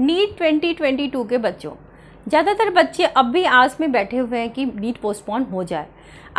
NEET 2022 के बच्चों ज़्यादातर बच्चे अब भी आस में बैठे हुए हैं कि नीट पोस्टपोन हो जाए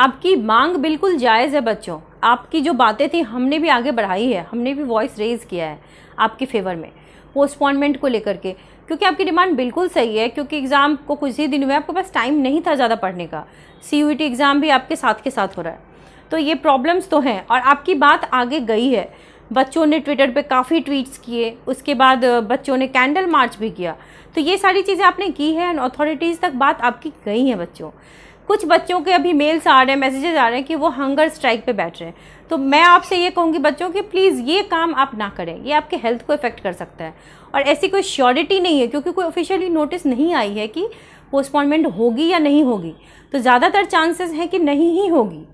आपकी मांग बिल्कुल जायज़ है बच्चों आपकी जो बातें थी हमने भी आगे बढ़ाई है हमने भी वॉइस रेज़ किया है आपके फेवर में पोस्टपोनमेंट को लेकर के क्योंकि आपकी डिमांड बिल्कुल सही है क्योंकि एग्ज़ाम को कुछ ही दिन में आपके पास टाइम नहीं था ज़्यादा पढ़ने का सी एग्ज़ाम भी आपके साथ के साथ हो रहा है तो ये प्रॉब्लम्स तो हैं और आपकी बात आगे गई है बच्चों ने ट्विटर पे काफ़ी ट्वीट्स किए उसके बाद बच्चों ने कैंडल मार्च भी किया तो ये सारी चीज़ें आपने की है एंड अथॉरिटीज़ तक बात आपकी गई है बच्चों कुछ बच्चों के अभी मेल्स आ रहे हैं मैसेजेस आ रहे हैं कि वो हंगर स्ट्राइक पे बैठ रहे हैं तो मैं आपसे ये कहूँगी बच्चों कि प्लीज़ ये काम आप ना करें ये आपके हेल्थ को इफ़ेक्ट कर सकता है और ऐसी कोई श्योरिटी नहीं है क्योंकि कोई ऑफिशियली नोटिस नहीं आई है कि पोस्टपोनमेंट होगी या नहीं होगी तो ज़्यादातर चांसेस हैं कि नहीं ही होगी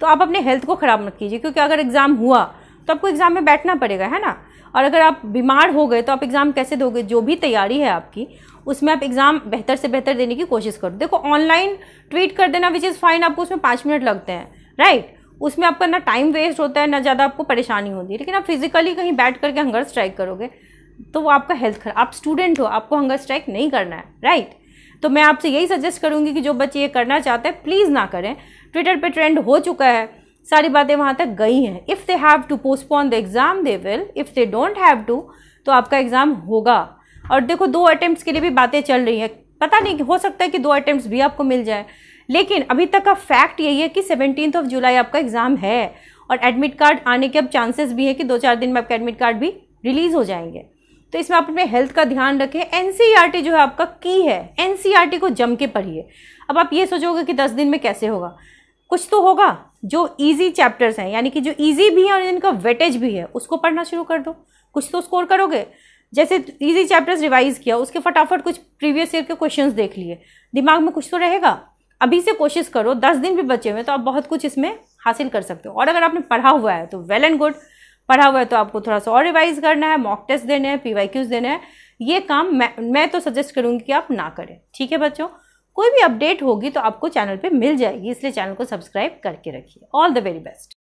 तो आप अपने हेल्थ को ख़राब मत कीजिए क्योंकि अगर एग्ज़ाम हुआ तो आपको एग्ज़ाम में बैठना पड़ेगा है ना और अगर आप बीमार हो गए तो आप एग्ज़ाम कैसे दोगे जो भी तैयारी है आपकी उसमें आप एग्ज़ाम बेहतर से बेहतर देने की कोशिश करो देखो ऑनलाइन ट्वीट कर देना विच इज़ फाइन आपको उसमें पाँच मिनट लगते हैं राइट उसमें आपका ना टाइम वेस्ट होता है ना ज़्यादा आपको परेशानी होती है लेकिन आप फिजिकली कहीं बैठ करके हंगर स्ट्राइक करोगे तो वो आपका हेल्थ खराब आप स्टूडेंट हो आपको हंगर स्ट्राइक नहीं करना है राइट तो मैं आपसे यही सजेस्ट करूँगी कि जो बच्चे ये करना चाहते हैं प्लीज़ ना करें ट्विटर पर ट्रेंड हो चुका है सारी बातें वहाँ तक गई हैं if they have to postpone the exam they will if they don't have to तो आपका एग्ज़ाम होगा और देखो दो अटैम्प्ट के लिए भी बातें चल रही हैं पता नहीं हो सकता है कि दो अटैम्प्ट भी आपको मिल जाए लेकिन अभी तक का फैक्ट यही है कि सेवनटीन ऑफ जुलाई आपका एग्ज़ाम है और एडमिट कार्ड आने के अब चांसेस भी हैं कि दो चार दिन में आपका एडमिट कार्ड भी रिलीज़ हो जाएंगे तो इसमें आप अपने हेल्थ का ध्यान रखें एन e जो है आपका की है एन e को जम के पढ़िए अब आप ये सोचोगे कि दस दिन में कैसे होगा कुछ तो होगा जो इजी चैप्टर्स हैं यानी कि जो इजी भी हैं और इनका वेटेज भी है उसको पढ़ना शुरू कर दो कुछ तो स्कोर करोगे जैसे इजी चैप्टर्स रिवाइज किया उसके फटाफट कुछ प्रीवियस ईयर के क्वेश्चंस देख लिए दिमाग में कुछ तो रहेगा अभी से कोशिश करो दस दिन भी बचे हुए तो आप बहुत कुछ इसमें हासिल कर सकते हो और अगर आपने पढ़ा हुआ है तो वेल एंड गुड पढ़ा हुआ है तो आपको थोड़ा सा और रिवाइज करना है मॉक टेस्ट देने हैं पी देने हैं ये काम मैं मैं तो सजेस्ट करूँगी कि आप ना करें ठीक है बच्चों कोई भी अपडेट होगी तो आपको चैनल पे मिल जाएगी इसलिए चैनल को सब्सक्राइब करके रखिए ऑल द वेरी बेस्ट